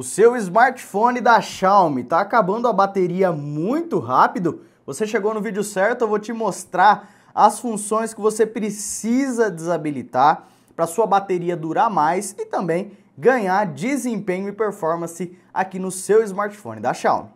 O seu smartphone da Xiaomi está acabando a bateria muito rápido? Você chegou no vídeo certo, eu vou te mostrar as funções que você precisa desabilitar para sua bateria durar mais e também ganhar desempenho e performance aqui no seu smartphone da Xiaomi.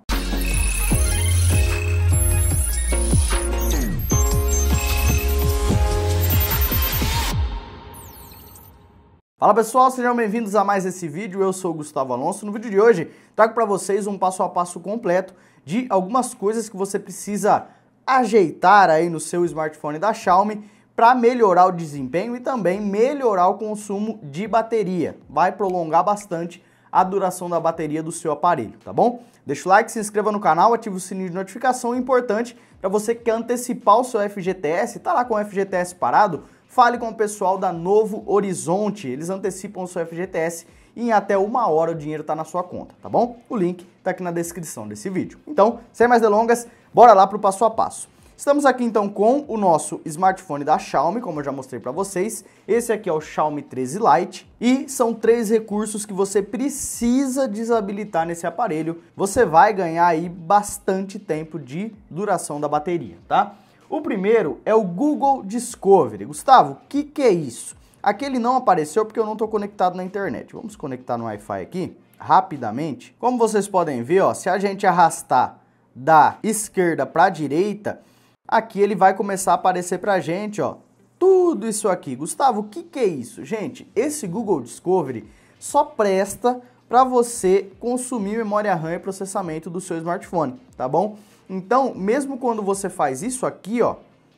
Fala pessoal, sejam bem-vindos a mais esse vídeo. Eu sou o Gustavo Alonso. No vídeo de hoje, trago para vocês um passo a passo completo de algumas coisas que você precisa ajeitar aí no seu smartphone da Xiaomi para melhorar o desempenho e também melhorar o consumo de bateria. Vai prolongar bastante a duração da bateria do seu aparelho, tá bom? Deixa o like, se inscreva no canal, ative o sininho de notificação, é importante para você que quer antecipar o seu FGTS, tá lá com o FGTS parado, Fale com o pessoal da Novo Horizonte, eles antecipam o seu FGTS e em até uma hora o dinheiro está na sua conta, tá bom? O link está aqui na descrição desse vídeo. Então, sem mais delongas, bora lá para o passo a passo. Estamos aqui então com o nosso smartphone da Xiaomi, como eu já mostrei para vocês. Esse aqui é o Xiaomi 13 Lite e são três recursos que você precisa desabilitar nesse aparelho. Você vai ganhar aí bastante tempo de duração da bateria, tá? O primeiro é o Google Discovery. Gustavo, o que, que é isso? Aquele não apareceu porque eu não estou conectado na internet. Vamos conectar no Wi-Fi aqui rapidamente. Como vocês podem ver, ó, se a gente arrastar da esquerda para a direita, aqui ele vai começar a aparecer para a gente, ó, tudo isso aqui. Gustavo, o que, que é isso? Gente, esse Google Discovery só presta para você consumir memória RAM e processamento do seu smartphone, tá bom? Então, mesmo quando você faz isso aqui, ó,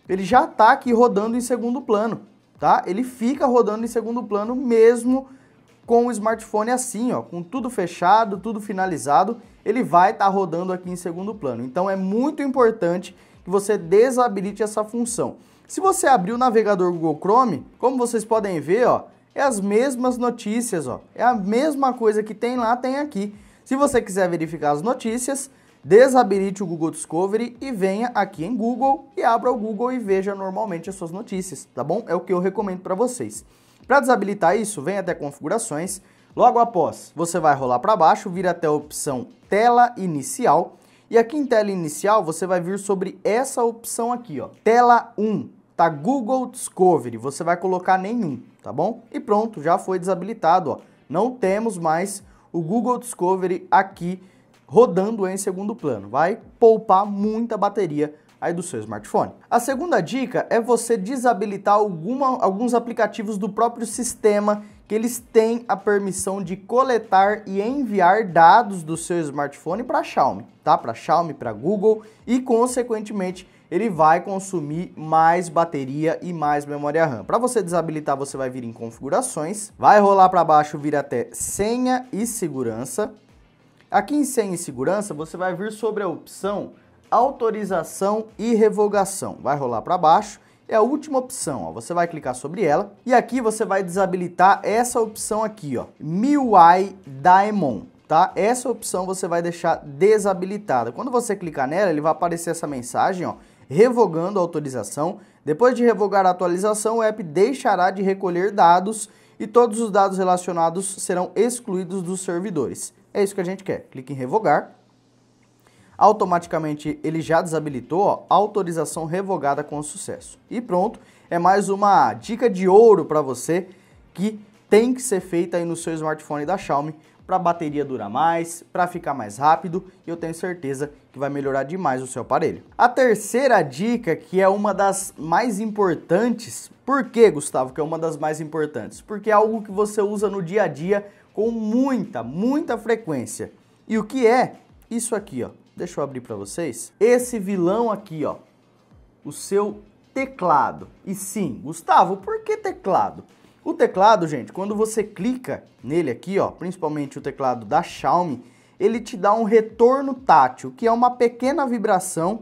ele já está aqui rodando em segundo plano, tá? Ele fica rodando em segundo plano mesmo com o smartphone assim, ó, com tudo fechado, tudo finalizado, ele vai estar tá rodando aqui em segundo plano. Então é muito importante que você desabilite essa função. Se você abrir o navegador Google Chrome, como vocês podem ver, ó, é as mesmas notícias, ó. É a mesma coisa que tem lá, tem aqui. Se você quiser verificar as notícias, desabilite o Google Discovery e venha aqui em Google e abra o Google e veja normalmente as suas notícias, tá bom? É o que eu recomendo para vocês. Para desabilitar isso, vem até configurações. Logo após, você vai rolar para baixo, vir até a opção tela inicial e aqui em tela inicial você vai vir sobre essa opção aqui, ó. Tela 1, tá Google Discovery, você vai colocar nenhum tá bom? E pronto, já foi desabilitado, ó. Não temos mais o Google Discovery aqui rodando em segundo plano. Vai poupar muita bateria aí do seu smartphone. A segunda dica é você desabilitar alguma, alguns aplicativos do próprio sistema que eles têm a permissão de coletar e enviar dados do seu smartphone para Xiaomi, tá? Para Xiaomi, para Google e consequentemente ele vai consumir mais bateria e mais memória RAM. Para você desabilitar, você vai vir em configurações, vai rolar para baixo, vir até senha e segurança. Aqui em senha e segurança, você vai vir sobre a opção autorização e revogação. Vai rolar para baixo é a última opção, ó. Você vai clicar sobre ela e aqui você vai desabilitar essa opção aqui, ó, MIUI Daemon, tá? Essa opção você vai deixar desabilitada. Quando você clicar nela, ele vai aparecer essa mensagem, ó, revogando a autorização. Depois de revogar a atualização, o app deixará de recolher dados e todos os dados relacionados serão excluídos dos servidores. É isso que a gente quer. Clique em revogar. Automaticamente ele já desabilitou, ó, autorização revogada com sucesso. E pronto, é mais uma dica de ouro para você que tem que ser feita aí no seu smartphone da Xiaomi para a bateria durar mais, para ficar mais rápido e eu tenho certeza que vai melhorar demais o seu aparelho. A terceira dica, que é uma das mais importantes, por que, Gustavo, que é uma das mais importantes? Porque é algo que você usa no dia a dia com muita, muita frequência. E o que é? Isso aqui, ó. Deixa eu abrir para vocês. Esse vilão aqui, ó. O seu teclado. E sim, Gustavo, por que teclado? O teclado, gente, quando você clica nele aqui, ó, principalmente o teclado da Xiaomi, ele te dá um retorno tátil, que é uma pequena vibração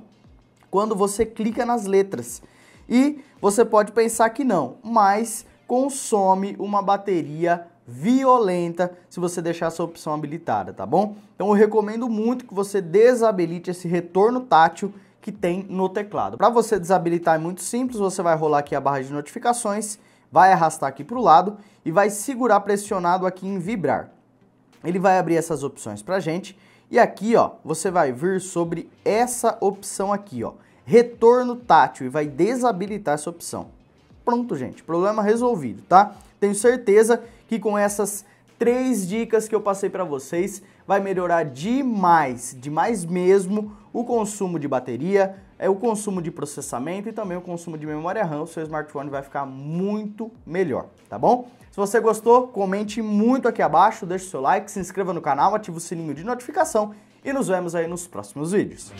quando você clica nas letras. E você pode pensar que não, mas consome uma bateria violenta se você deixar essa opção habilitada, tá bom? Então eu recomendo muito que você desabilite esse retorno tátil que tem no teclado. Para você desabilitar é muito simples, você vai rolar aqui a barra de notificações, vai arrastar aqui para o lado e vai segurar pressionado aqui em vibrar ele vai abrir essas opções para gente. E aqui, ó, você vai vir sobre essa opção aqui, ó, retorno tátil e vai desabilitar essa opção. Pronto, gente, problema resolvido, tá? Tenho certeza que com essas três dicas que eu passei para vocês, vai melhorar demais, demais mesmo o consumo de bateria, é o consumo de processamento e também o consumo de memória RAM, o seu smartphone vai ficar muito melhor, tá bom? Se você gostou, comente muito aqui abaixo, deixe seu like, se inscreva no canal, ative o sininho de notificação e nos vemos aí nos próximos vídeos.